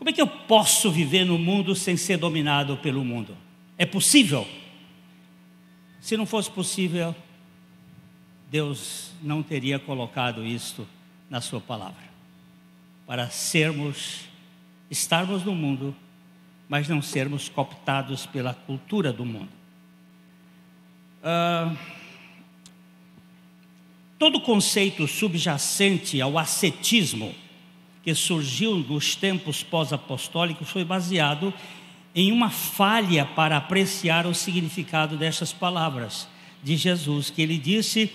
Como é que eu posso viver no mundo sem ser dominado pelo mundo? É possível? Se não fosse possível, Deus não teria colocado isto na Sua palavra. Para sermos, estarmos no mundo, mas não sermos cooptados pela cultura do mundo. Ah, todo conceito subjacente ao ascetismo, que surgiu nos tempos pós-apostólicos foi baseado em uma falha para apreciar o significado destas palavras de Jesus, que ele disse: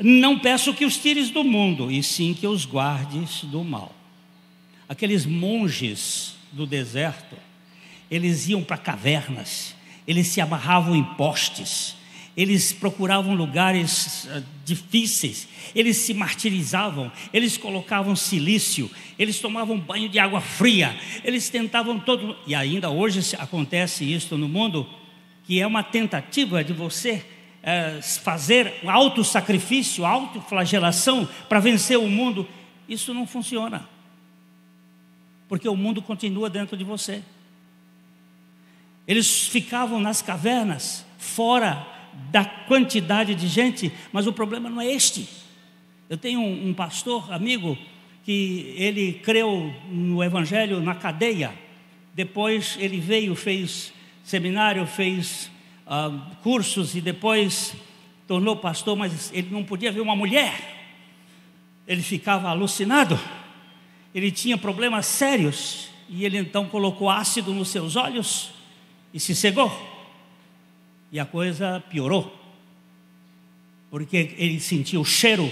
Não peço que os tires do mundo, e sim que os guardes do mal. Aqueles monges do deserto, eles iam para cavernas, eles se amarravam em postes, eles procuravam lugares ah, difíceis, eles se martirizavam, eles colocavam silício, eles tomavam banho de água fria, eles tentavam todo. E ainda hoje acontece isso no mundo, que é uma tentativa de você é, fazer alto sacrifício, auto flagelação para vencer o mundo. Isso não funciona, porque o mundo continua dentro de você. Eles ficavam nas cavernas, fora da quantidade de gente, mas o problema não é este. Eu tenho um, um pastor, amigo, que ele creu no Evangelho na cadeia. Depois ele veio, fez seminário, fez ah, cursos e depois tornou pastor, mas ele não podia ver uma mulher. Ele ficava alucinado. Ele tinha problemas sérios e ele então colocou ácido nos seus olhos e se cegou. E a coisa piorou. Porque ele sentiu o cheiro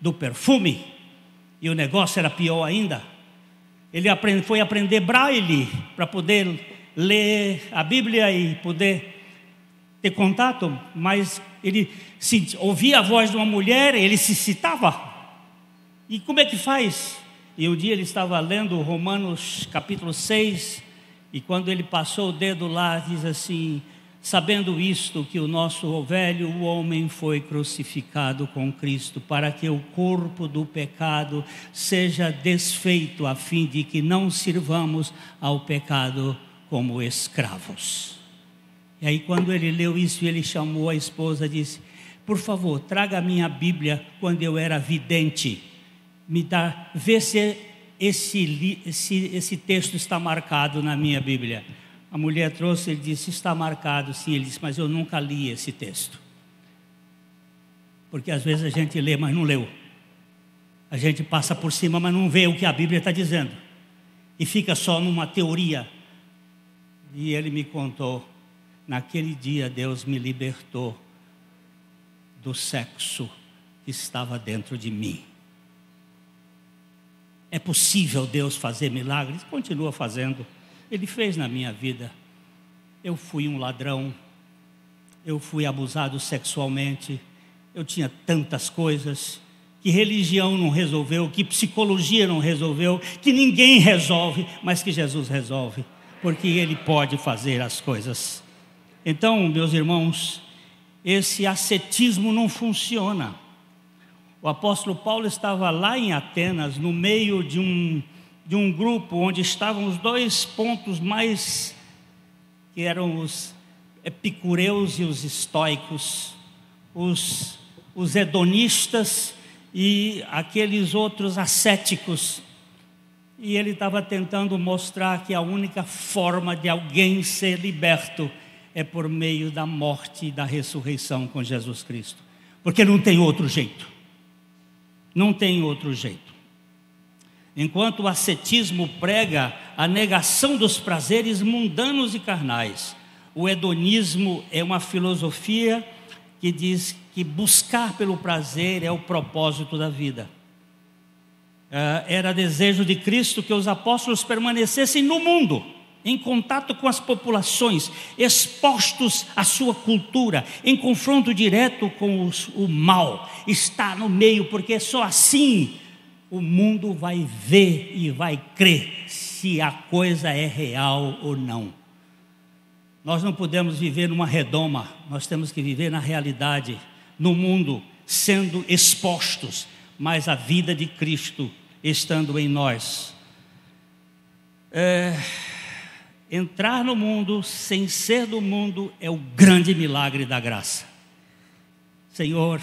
do perfume e o negócio era pior ainda. Ele foi aprender braille para poder ler a Bíblia e poder ter contato, mas ele ouvia a voz de uma mulher, ele se citava. E como é que faz? E um dia ele estava lendo Romanos capítulo 6, e quando ele passou o dedo lá, diz assim: Sabendo isto, que o nosso velho homem foi crucificado com Cristo, para que o corpo do pecado seja desfeito, a fim de que não sirvamos ao pecado como escravos. E aí, quando ele leu isso, ele chamou a esposa e disse: Por favor, traga a minha Bíblia quando eu era vidente. Me dá, vê se esse, esse, esse texto está marcado na minha Bíblia. A mulher trouxe, ele disse: Está marcado, sim. Ele disse: Mas eu nunca li esse texto. Porque às vezes a gente lê, mas não leu. A gente passa por cima, mas não vê o que a Bíblia está dizendo. E fica só numa teoria. E ele me contou: Naquele dia Deus me libertou do sexo que estava dentro de mim. É possível Deus fazer milagres? Continua fazendo. Ele fez na minha vida. Eu fui um ladrão, eu fui abusado sexualmente, eu tinha tantas coisas que religião não resolveu, que psicologia não resolveu, que ninguém resolve, mas que Jesus resolve, porque Ele pode fazer as coisas. Então, meus irmãos, esse ascetismo não funciona. O apóstolo Paulo estava lá em Atenas, no meio de um de um grupo onde estavam os dois pontos mais que eram os epicureus e os estoicos, os, os hedonistas e aqueles outros ascéticos. E ele estava tentando mostrar que a única forma de alguém ser liberto é por meio da morte e da ressurreição com Jesus Cristo, porque não tem outro jeito. Não tem outro jeito enquanto o ascetismo prega a negação dos prazeres mundanos e carnais. O hedonismo é uma filosofia que diz que buscar pelo prazer é o propósito da vida. Eh, era desejo de Cristo que os apóstolos permanecessem no mundo, em contato com as populações, expostos à sua cultura, em confronto direto com os, o mal, Está no meio, porque só assim o mundo vai ver e vai crer se a coisa é real ou não. Nós não podemos viver numa redoma, nós temos que viver na realidade, no mundo, sendo expostos, mas a vida de Cristo estando em nós. É, entrar no mundo sem ser do mundo é o grande milagre da graça. Senhor,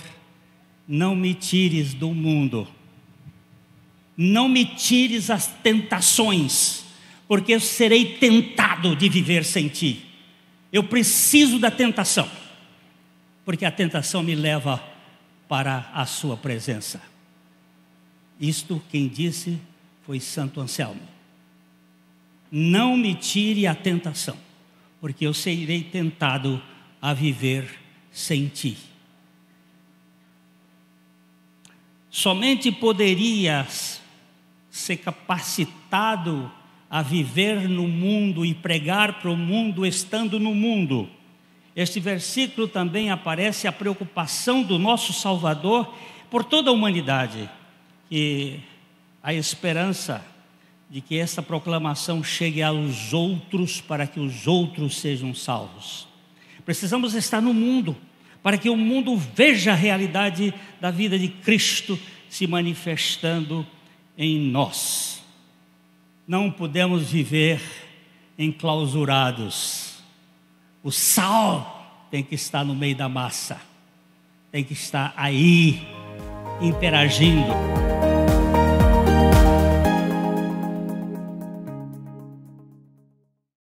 não me tires do mundo não me tires as tentações, porque eu serei tentado de viver sem ti. Eu preciso da tentação, porque a tentação me leva para a sua presença. Isto quem disse foi Santo Anselmo. Não me tire a tentação, porque eu serei tentado a viver sem ti. Somente poderias ser capacitado a viver no mundo e pregar para o mundo estando no mundo. Este versículo também aparece a preocupação do nosso Salvador por toda a humanidade e a esperança de que essa proclamação chegue aos outros para que os outros sejam salvos. Precisamos estar no mundo para que o mundo veja a realidade da vida de Cristo se manifestando em nós. Não podemos viver enclausurados. O sal tem que estar no meio da massa, tem que estar aí interagindo.